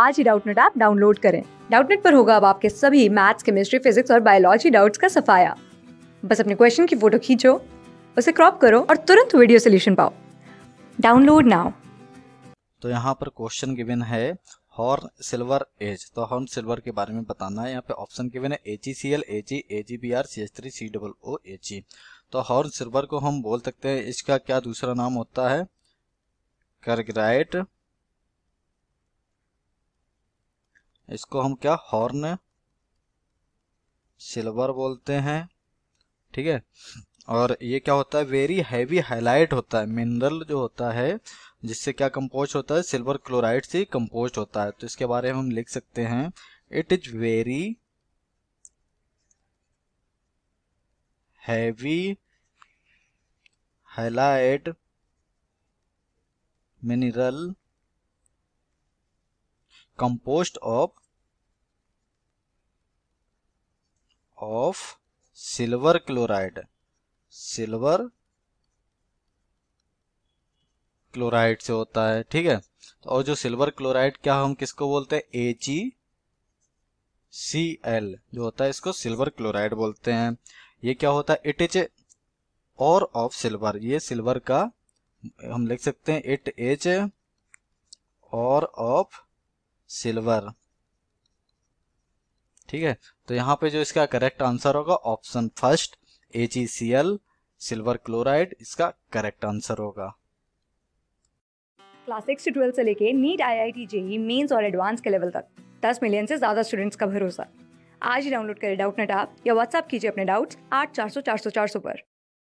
आज ही Doubtnut app download करें डाउटनेट पर होगा अब आपके सभी मैथ्स केमिस्ट्री फिजिक्स और बायोलॉजी डाउट्स का सफाया बस अपने क्वेश्चन की फोटो खींचो उसे क्रॉप करो और तुरंत वीडियो सोल्यूशन पाओ डाउनलोड नाउ तो यहाँ पर क्वेश्चन गिवन है हॉर्न सिल्वर एज तो हॉर्न सिल्वर के बारे में बताना है यहाँ पे ऑप्शन गिवन है H E C L H E A G B R C H three C double O H E तो हॉर्न सिल्वर को हम बोल सकते हैं इसका क्या दूसरा नाम होता है करग्राइट इसको हम क्या हॉर्न सिल्वर बोलते हैं ठीक है और ये क्या होता है वेरी हैवी हाईलाइट होता है मिनरल जो होता है जिससे क्या कंपोज होता है सिल्वर क्लोराइड से कंपोज होता है तो इसके बारे में हम लिख सकते हैं it is very heavy highlight mineral compost of of silver chloride silver chloride से होता है ठीक है तो और जो सिल्वर क्लोराइड क्या हम किसको बोलते हैं ए जी सी एल जो होता है इसको सिल्वर क्लोराइड बोलते हैं ये क्या होता है it is ore of silver ये सिल्वर का हम लिख सकते हैं it is ore of silver ठीक है तो यहाँ पे जो इसका करेक्ट आंसर होगा option first H silver chloride इसका करेक्ट आंसर होगा क्लास सिक्स ट्वेल्थ से लेके NEET I I T JEE mains और एडवांस के लेवल तक दस मिलियन से ज्यादा स्टूडेंट्स का भरोसा आज ही डाउनलोड करें डाउट नेट आप या व्हाट्सअप कीजिए अपने डाउट्स आठ चार सौ चार सौ चार सौ पर